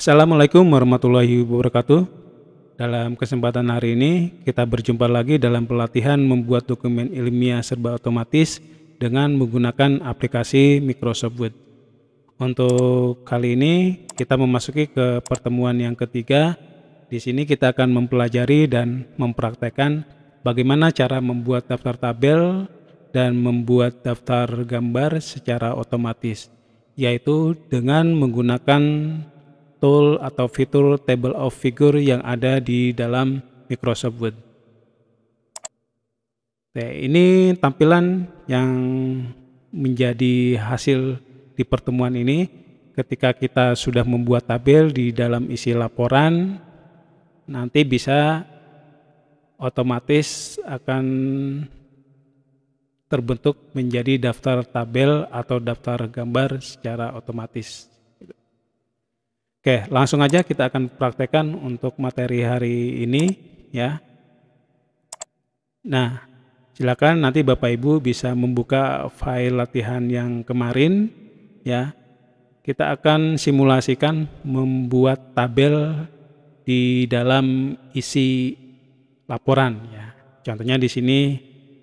Assalamualaikum warahmatullahi wabarakatuh. Dalam kesempatan hari ini, kita berjumpa lagi dalam pelatihan membuat dokumen ilmiah serba otomatis dengan menggunakan aplikasi Microsoft Word. Untuk kali ini, kita memasuki ke pertemuan yang ketiga. Di sini kita akan mempelajari dan mempraktekkan bagaimana cara membuat daftar tabel dan membuat daftar gambar secara otomatis, yaitu dengan menggunakan tool atau fitur table of figure yang ada di dalam Microsoft Word. Oke, ini tampilan yang menjadi hasil di pertemuan ini ketika kita sudah membuat tabel di dalam isi laporan nanti bisa otomatis akan terbentuk menjadi daftar tabel atau daftar gambar secara otomatis. Oke, langsung aja kita akan praktekkan untuk materi hari ini ya. Nah, silakan nanti Bapak Ibu bisa membuka file latihan yang kemarin ya. Kita akan simulasikan membuat tabel di dalam isi laporan ya. Contohnya di sini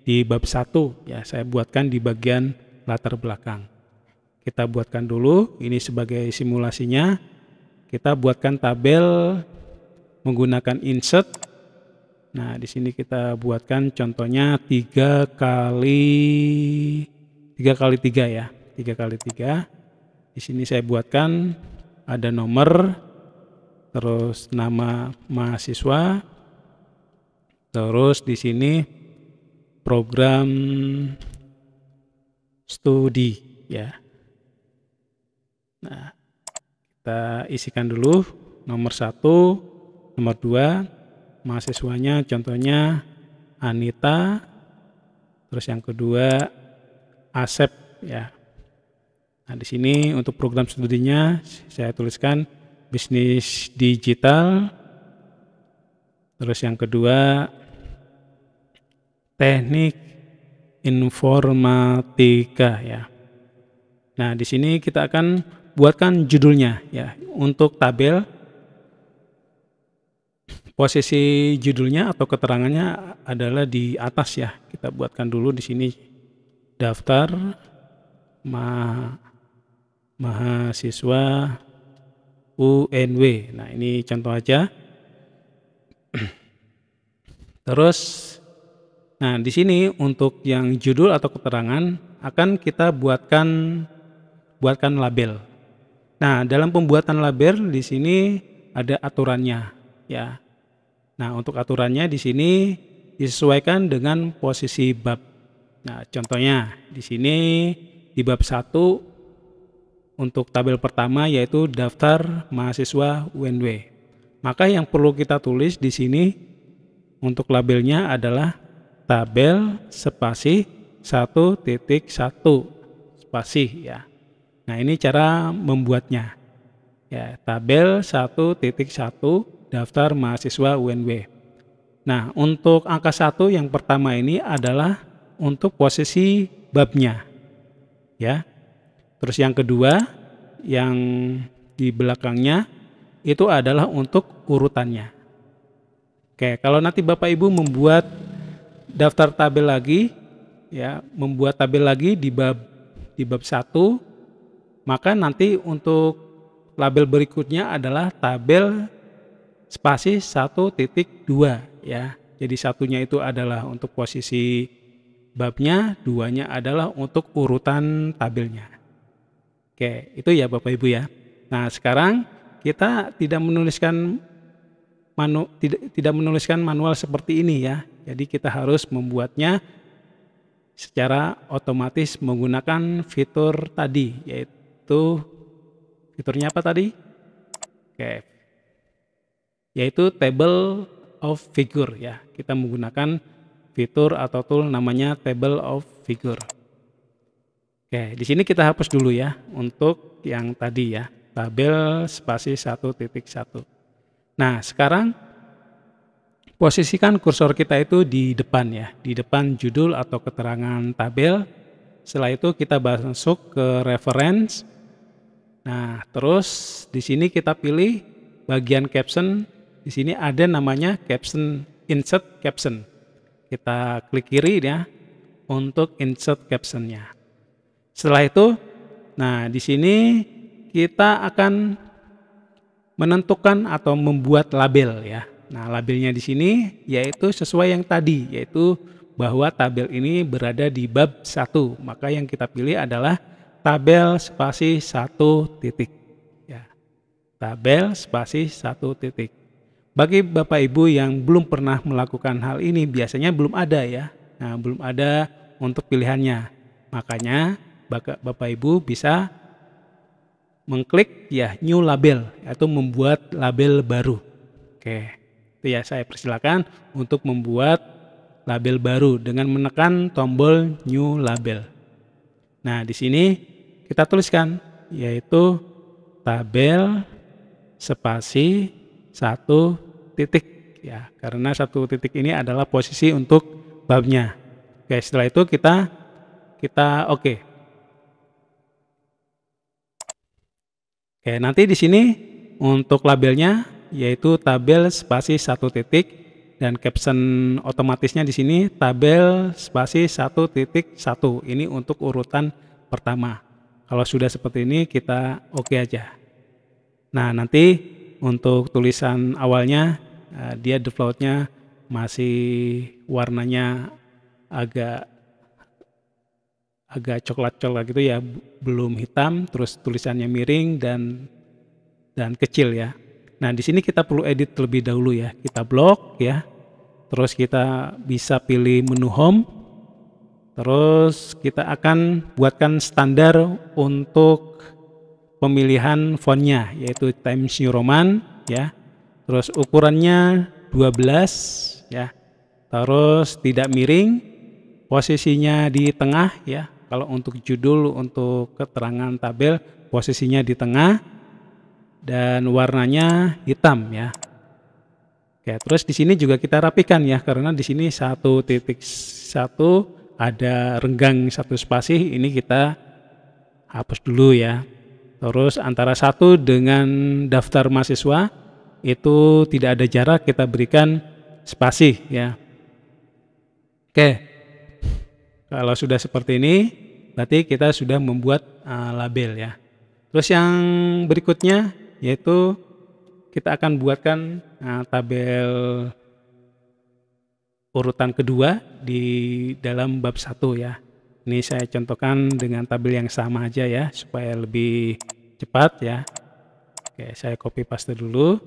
di bab 1 ya saya buatkan di bagian latar belakang. Kita buatkan dulu ini sebagai simulasinya kita buatkan tabel menggunakan insert. Nah, di sini kita buatkan contohnya tiga kali tiga kali tiga ya. tiga kali tiga. Di sini saya buatkan ada nomor terus nama mahasiswa. Terus di sini program studi ya. Nah, kita isikan dulu nomor satu, nomor dua, mahasiswanya contohnya Anita, terus yang kedua Asep ya. Nah di sini untuk program studinya saya tuliskan bisnis digital, terus yang kedua teknik informatika ya. Nah di sini kita akan buatkan judulnya ya untuk tabel posisi judulnya atau keterangannya adalah di atas ya kita buatkan dulu di sini daftar ma mahasiswa UNW nah ini contoh aja terus nah di sini untuk yang judul atau keterangan akan kita buatkan buatkan label Nah, dalam pembuatan label di sini ada aturannya, ya. Nah, untuk aturannya di sini disesuaikan dengan posisi bab. Nah, contohnya di sini di bab 1 untuk tabel pertama yaitu daftar mahasiswa UNW. Maka yang perlu kita tulis di sini untuk labelnya adalah tabel spasi 1.1 spasi ya. Nah, ini cara membuatnya. Ya, tabel 1.1 daftar mahasiswa UNW. Nah, untuk angka 1 yang pertama ini adalah untuk posisi babnya. Ya. Terus yang kedua yang di belakangnya itu adalah untuk urutannya. Oke, kalau nanti Bapak Ibu membuat daftar tabel lagi ya, membuat tabel lagi di bab di bab 1 maka nanti untuk label berikutnya adalah tabel spasi 1.2 ya. Jadi satunya itu adalah untuk posisi babnya, duanya adalah untuk urutan tabelnya. Oke, itu ya Bapak Ibu ya. Nah, sekarang kita tidak menuliskan manu, tidak, tidak menuliskan manual seperti ini ya. Jadi kita harus membuatnya secara otomatis menggunakan fitur tadi yaitu yaitu fiturnya apa tadi? Oke. Yaitu table of figure ya. Kita menggunakan fitur atau tool namanya table of figure. Oke, di sini kita hapus dulu ya untuk yang tadi ya, tabel spasi 1.1. Nah, sekarang posisikan kursor kita itu di depan ya, di depan judul atau keterangan tabel. Setelah itu kita masuk ke reference Nah, terus di sini kita pilih bagian caption. Di sini ada namanya caption insert caption. Kita klik kiri ya untuk insert captionnya. Setelah itu, nah di sini kita akan menentukan atau membuat label ya. Nah, labelnya di sini yaitu sesuai yang tadi, yaitu bahwa tabel ini berada di bab 1. Maka yang kita pilih adalah tabel spasi satu titik. Ya. Tabel spasi satu titik. Bagi Bapak Ibu yang belum pernah melakukan hal ini, biasanya belum ada ya. Nah, belum ada untuk pilihannya. Makanya Bapak Ibu bisa mengklik ya new label atau membuat label baru. Oke. Itu ya saya persilakan untuk membuat label baru dengan menekan tombol new label. Nah, di sini kita tuliskan yaitu tabel spasi satu titik ya karena satu titik ini adalah posisi untuk babnya. Oke, setelah itu kita kita oke. Okay. Oke, nanti di sini untuk labelnya yaitu tabel spasi satu titik dan caption otomatisnya di sini tabel spasi 1.1. Ini untuk urutan pertama. Kalau sudah seperti ini kita oke okay aja. Nah, nanti untuk tulisan awalnya eh, dia defaultnya masih warnanya agak agak coklat-coklat gitu ya, belum hitam, terus tulisannya miring dan dan kecil ya. Nah, di sini kita perlu edit terlebih dahulu ya. Kita blok ya. Terus kita bisa pilih menu home. Terus kita akan buatkan standar untuk pemilihan fontnya yaitu Times New Roman ya. Terus ukurannya 12 ya. Terus tidak miring, posisinya di tengah ya. Kalau untuk judul, untuk keterangan tabel, posisinya di tengah dan warnanya hitam ya. Oke, terus di sini juga kita rapikan ya karena di sini satu titik satu ada renggang satu spasi ini kita hapus dulu ya. Terus antara satu dengan daftar mahasiswa itu tidak ada jarak kita berikan spasi ya. Oke. Kalau sudah seperti ini berarti kita sudah membuat eh, label ya. Terus yang berikutnya yaitu kita akan buatkan nah, tabel urutan kedua di dalam bab satu ya. Ini saya contohkan dengan tabel yang sama aja ya supaya lebih cepat ya. Oke, saya copy paste dulu.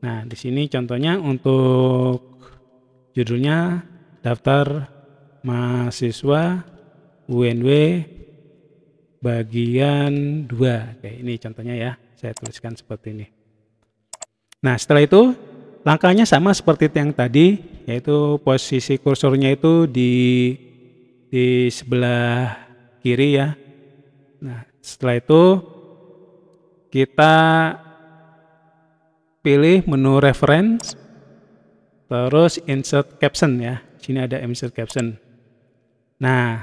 Nah, di sini contohnya untuk judulnya daftar mahasiswa UNW bagian 2. Oke, ini contohnya ya. Saya tuliskan seperti ini. Nah, setelah itu langkahnya sama seperti yang tadi, yaitu posisi kursornya itu di di sebelah kiri ya. Nah, setelah itu kita pilih menu reference terus insert caption ya. Sini ada insert caption. Nah,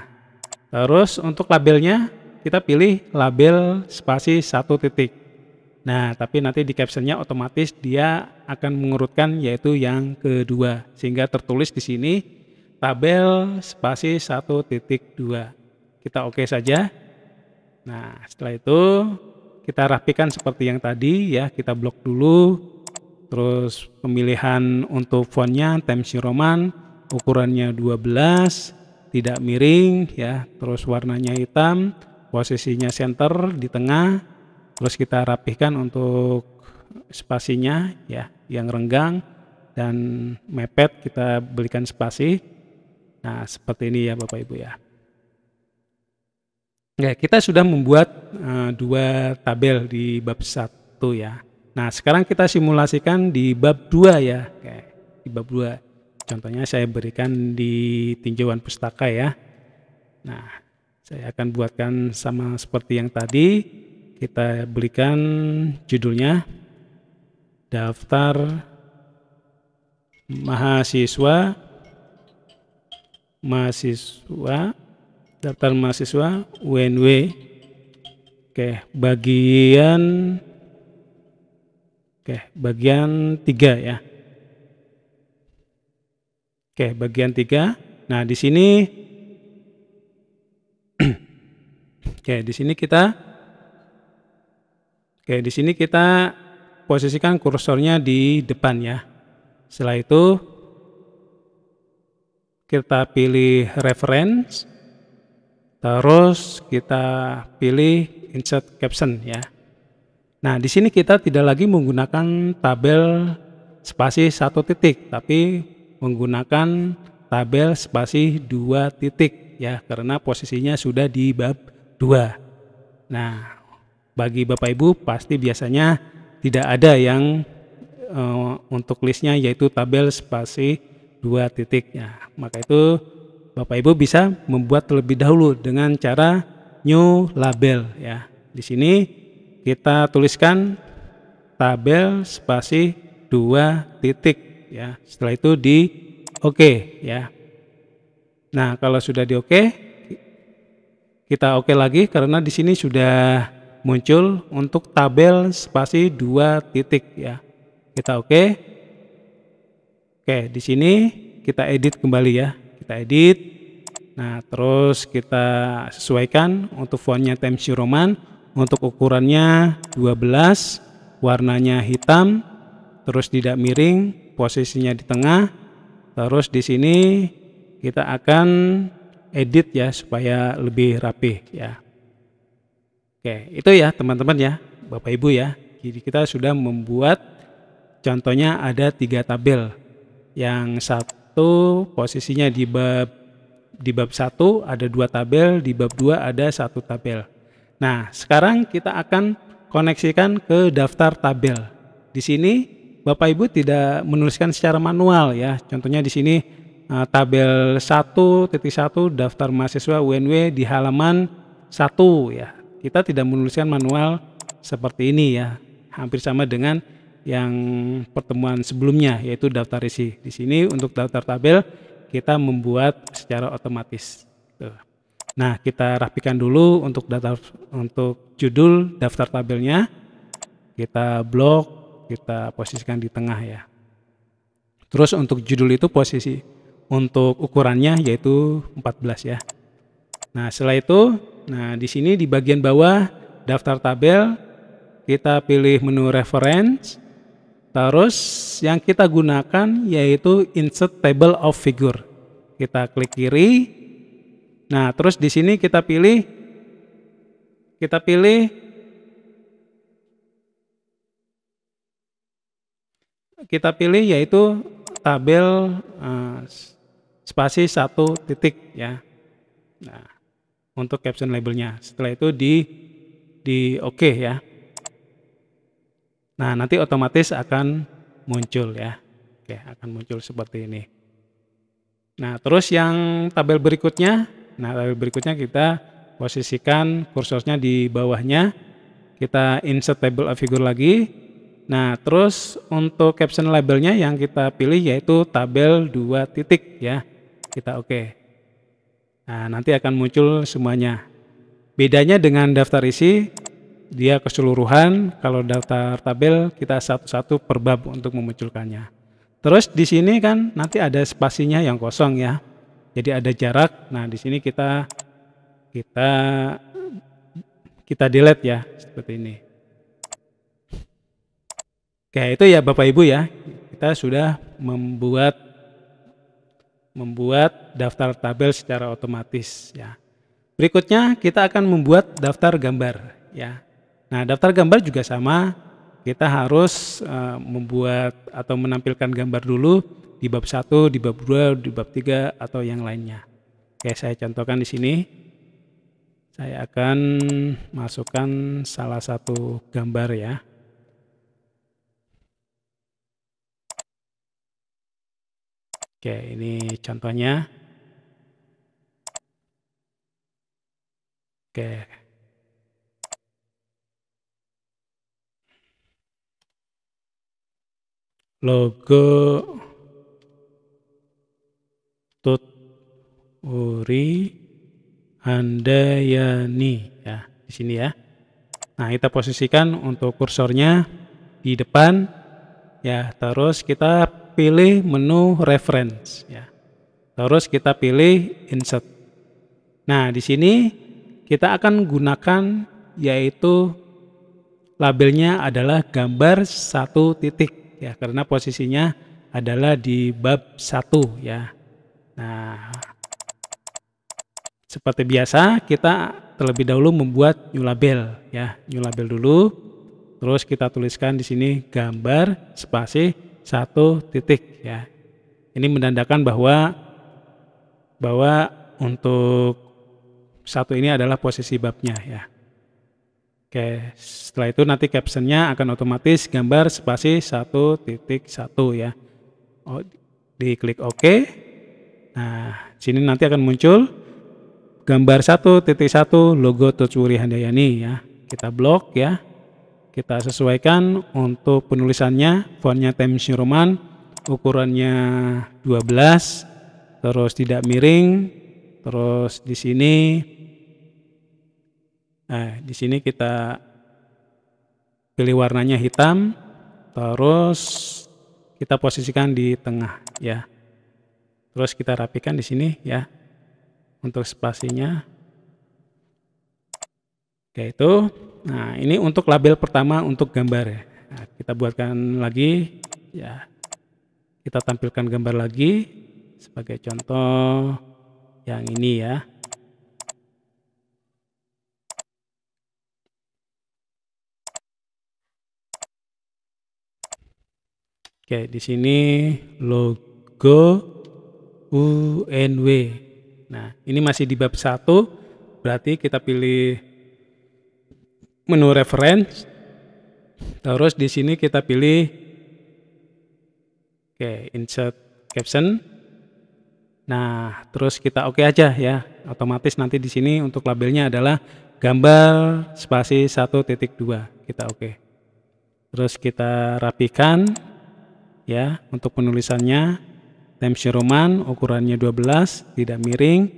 terus untuk labelnya kita pilih label spasi satu titik. Nah, tapi nanti di captionnya otomatis dia akan mengurutkan yaitu yang kedua. Sehingga tertulis di sini tabel spasi satu titik dua Kita oke okay saja. Nah, setelah itu kita rapikan seperti yang tadi ya. Kita blok dulu. Terus pemilihan untuk fontnya Times Roman ukurannya 12, tidak miring ya. Terus warnanya hitam posisinya center di tengah terus kita rapihkan untuk spasinya ya yang renggang dan mepet kita belikan spasi nah seperti ini ya Bapak Ibu ya ya kita sudah membuat uh, dua tabel di bab satu ya nah sekarang kita simulasikan di bab 2 ya Oke, di bab 2 contohnya saya berikan di tinjauan pustaka ya nah saya akan buatkan sama seperti yang tadi. Kita belikan judulnya daftar mahasiswa mahasiswa daftar mahasiswa UNW. Oke, bagian Oke, bagian tiga ya. Oke, bagian tiga. Nah, di sini Oke, di sini kita Oke, di sini kita posisikan kursornya di depan ya. Setelah itu kita pilih reference terus kita pilih insert caption ya. Nah, di sini kita tidak lagi menggunakan tabel spasi satu titik, tapi menggunakan tabel spasi dua titik ya karena posisinya sudah di bab dua. Nah, bagi Bapak Ibu pasti biasanya tidak ada yang uh, untuk listnya yaitu tabel spasi dua titik. Ya, maka itu Bapak Ibu bisa membuat terlebih dahulu dengan cara new label ya. Di sini kita tuliskan tabel spasi dua titik ya. Setelah itu di oke okay, ya. Nah, kalau sudah di oke okay, kita oke okay lagi karena di sini sudah muncul untuk tabel spasi dua titik ya. Kita oke. Okay. Oke, di sini kita edit kembali ya. Kita edit. Nah, terus kita sesuaikan untuk fontnya Times New Roman, untuk ukurannya 12, warnanya hitam, terus tidak miring, posisinya di tengah. Terus di sini kita akan edit ya supaya lebih rapih ya. Oke, itu ya teman-teman ya, Bapak Ibu ya. Jadi kita sudah membuat contohnya ada tiga tabel. Yang satu posisinya di bab di bab 1 ada dua tabel, di bab dua ada satu tabel. Nah, sekarang kita akan koneksikan ke daftar tabel. Di sini Bapak Ibu tidak menuliskan secara manual ya. Contohnya di sini uh, tabel 1.1 daftar mahasiswa UNW di halaman 1 ya. Kita tidak menuliskan manual seperti ini ya. Hampir sama dengan yang pertemuan sebelumnya yaitu daftar isi. Di sini untuk daftar tabel kita membuat secara otomatis. Nah, kita rapikan dulu untuk daftar untuk judul daftar tabelnya. Kita blok, kita posisikan di tengah ya. Terus untuk judul itu posisi untuk ukurannya yaitu 14 ya. Nah, setelah itu, nah di sini di bagian bawah daftar tabel kita pilih menu reference. Terus yang kita gunakan yaitu insert table of figure. Kita klik kiri. Nah, terus di sini kita pilih kita pilih kita pilih yaitu tabel uh, spasi satu titik ya. Nah, untuk caption labelnya. Setelah itu di di oke okay ya. Nah, nanti otomatis akan muncul ya. Oke, akan muncul seperti ini. Nah, terus yang tabel berikutnya, nah tabel berikutnya kita posisikan kursornya di bawahnya. Kita insert table of figure lagi. Nah, terus untuk caption labelnya yang kita pilih yaitu tabel 2 titik ya kita oke. Okay. Nah, nanti akan muncul semuanya. Bedanya dengan daftar isi, dia keseluruhan. Kalau daftar tabel, kita satu-satu per bab untuk memunculkannya. Terus di sini kan nanti ada spasinya yang kosong ya. Jadi ada jarak. Nah, di sini kita kita kita delete ya seperti ini. Oke, itu ya Bapak Ibu ya. Kita sudah membuat membuat daftar tabel secara otomatis ya. Berikutnya kita akan membuat daftar gambar ya. Nah, daftar gambar juga sama, kita harus uh, membuat atau menampilkan gambar dulu di bab 1, di bab 2, di bab 3 atau yang lainnya. Oke, saya contohkan di sini. Saya akan masukkan salah satu gambar ya. Oke, ini contohnya. Oke. Logo Tut Uri Andayani ya, di sini ya. Nah, kita posisikan untuk kursornya di depan ya, terus kita pilih menu reference ya. Terus kita pilih insert. Nah, di sini kita akan gunakan yaitu labelnya adalah gambar satu titik ya karena posisinya adalah di bab satu ya. Nah, seperti biasa kita terlebih dahulu membuat new label ya, new label dulu. Terus kita tuliskan di sini gambar spasi satu titik ya. Ini menandakan bahwa bahwa untuk satu ini adalah posisi babnya ya. Oke, setelah itu nanti captionnya akan otomatis gambar spasi satu titik satu ya. Oh, diklik OK. Nah, sini nanti akan muncul gambar satu titik satu logo Tutsuri Handayani ya. Kita blok ya kita sesuaikan untuk penulisannya fontnya Times New Roman ukurannya 12 terus tidak miring terus di sini eh di sini kita pilih warnanya hitam terus kita posisikan di tengah ya terus kita rapikan di sini ya untuk spasinya kayak itu Nah, ini untuk label pertama untuk gambar ya. Nah, kita buatkan lagi ya. Kita tampilkan gambar lagi sebagai contoh yang ini ya. Oke, di sini logo UNW. Nah, ini masih di bab 1, berarti kita pilih menu reference. Terus di sini kita pilih oke, okay, insert caption. Nah, terus kita oke okay aja ya. Otomatis nanti di sini untuk labelnya adalah gambar spasi 1.2. Kita oke. Okay. Terus kita rapikan ya untuk penulisannya. Times Roman ukurannya 12, tidak miring.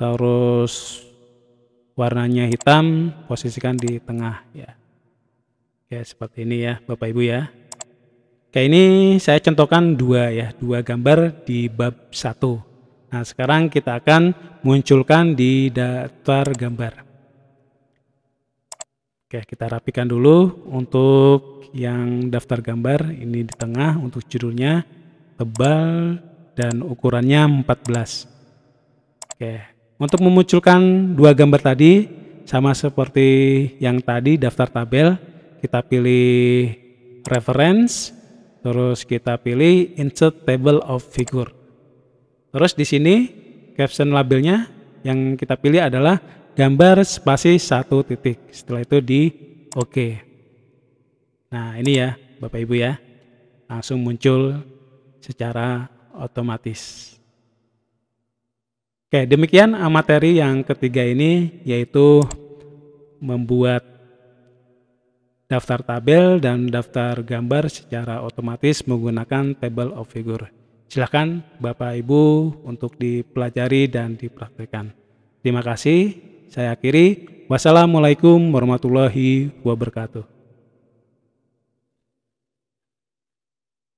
Terus warnanya hitam, posisikan di tengah ya. Ya, seperti ini ya, Bapak Ibu ya. Kayak ini saya contohkan dua ya, dua gambar di bab satu. Nah, sekarang kita akan munculkan di daftar gambar. Oke, kita rapikan dulu untuk yang daftar gambar ini di tengah untuk judulnya tebal dan ukurannya 14. Oke, untuk memunculkan dua gambar tadi, sama seperti yang tadi daftar tabel, kita pilih reference, terus kita pilih insert table of figure. Terus di sini caption labelnya yang kita pilih adalah gambar spasi satu titik. Setelah itu di OK. Nah ini ya Bapak Ibu ya, langsung muncul secara otomatis. Oke, demikian eh, materi yang ketiga ini yaitu membuat daftar tabel dan daftar gambar secara otomatis menggunakan table of figure. Silahkan Bapak Ibu untuk dipelajari dan dipraktikkan. Terima kasih, saya akhiri. Wassalamualaikum warahmatullahi wabarakatuh.